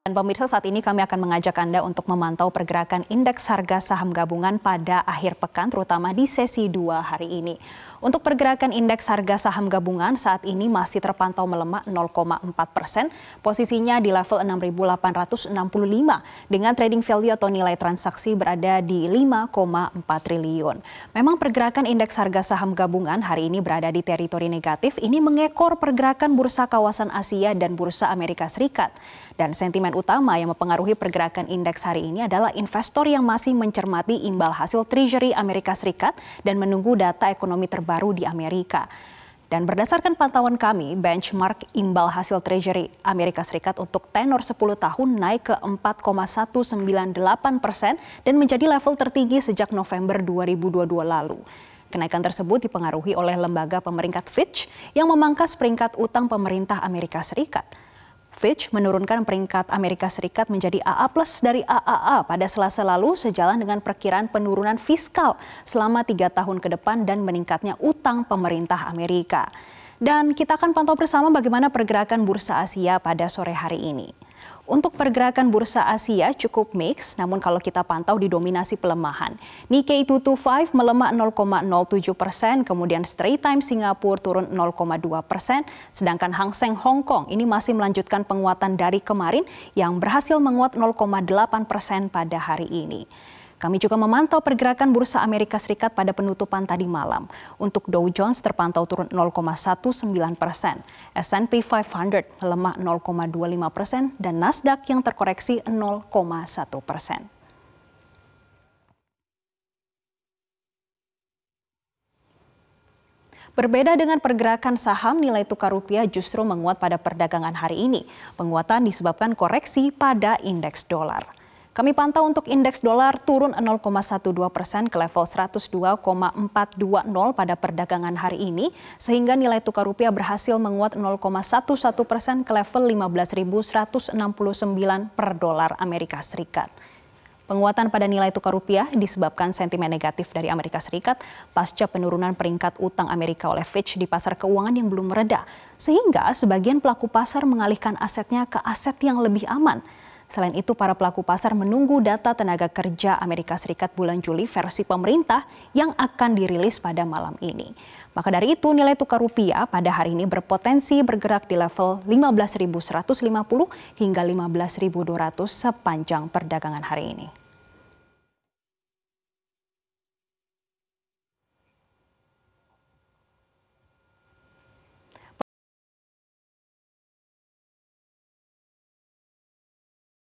Dan pemirsa saat ini kami akan mengajak Anda untuk memantau pergerakan indeks harga saham gabungan pada akhir pekan terutama di sesi 2 hari ini. Untuk pergerakan indeks harga saham gabungan saat ini masih terpantau melemah 0,4 persen, posisinya di level 6.865 dengan trading value atau nilai transaksi berada di 5,4 triliun. Memang pergerakan indeks harga saham gabungan hari ini berada di teritori negatif, ini mengekor pergerakan bursa kawasan Asia dan bursa Amerika Serikat. Dan sentimen utama yang mempengaruhi pergerakan indeks hari ini adalah investor yang masih mencermati imbal hasil Treasury Amerika Serikat dan menunggu data ekonomi terbaru di Amerika. Dan berdasarkan pantauan kami, benchmark imbal hasil Treasury Amerika Serikat untuk tenor 10 tahun naik ke 4,198 persen dan menjadi level tertinggi sejak November 2022 lalu. Kenaikan tersebut dipengaruhi oleh lembaga pemeringkat Fitch yang memangkas peringkat utang pemerintah Amerika Serikat. Fitch menurunkan peringkat Amerika Serikat menjadi AA plus dari AAA pada selasa lalu sejalan dengan perkiraan penurunan fiskal selama tiga tahun ke depan dan meningkatnya utang pemerintah Amerika. Dan kita akan pantau bersama bagaimana pergerakan bursa Asia pada sore hari ini. Untuk pergerakan bursa Asia cukup mix, namun kalau kita pantau didominasi pelemahan. Nikkei 225 melemah 0,07 persen, kemudian Straight Time Singapura turun 0,2 persen, sedangkan Hang Seng Hong Kong ini masih melanjutkan penguatan dari kemarin yang berhasil menguat 0,8 persen pada hari ini. Kami juga memantau pergerakan bursa Amerika Serikat pada penutupan tadi malam. Untuk Dow Jones terpantau turun 0,19 persen, S&P 500 melemah 0,25 persen, dan Nasdaq yang terkoreksi 0,1 persen. Berbeda dengan pergerakan saham, nilai tukar rupiah justru menguat pada perdagangan hari ini. Penguatan disebabkan koreksi pada indeks dolar. Kami pantau untuk indeks dolar turun 0,12 persen ke level 102,420 pada perdagangan hari ini, sehingga nilai tukar rupiah berhasil menguat 0,11 persen ke level 15.169 per dolar Amerika Serikat. Penguatan pada nilai tukar rupiah disebabkan sentimen negatif dari Amerika Serikat pasca penurunan peringkat utang Amerika oleh Fitch di pasar keuangan yang belum mereda, sehingga sebagian pelaku pasar mengalihkan asetnya ke aset yang lebih aman. Selain itu, para pelaku pasar menunggu data tenaga kerja Amerika Serikat bulan Juli versi pemerintah yang akan dirilis pada malam ini. Maka dari itu, nilai tukar rupiah pada hari ini berpotensi bergerak di level 15.150 hingga 15.200 sepanjang perdagangan hari ini.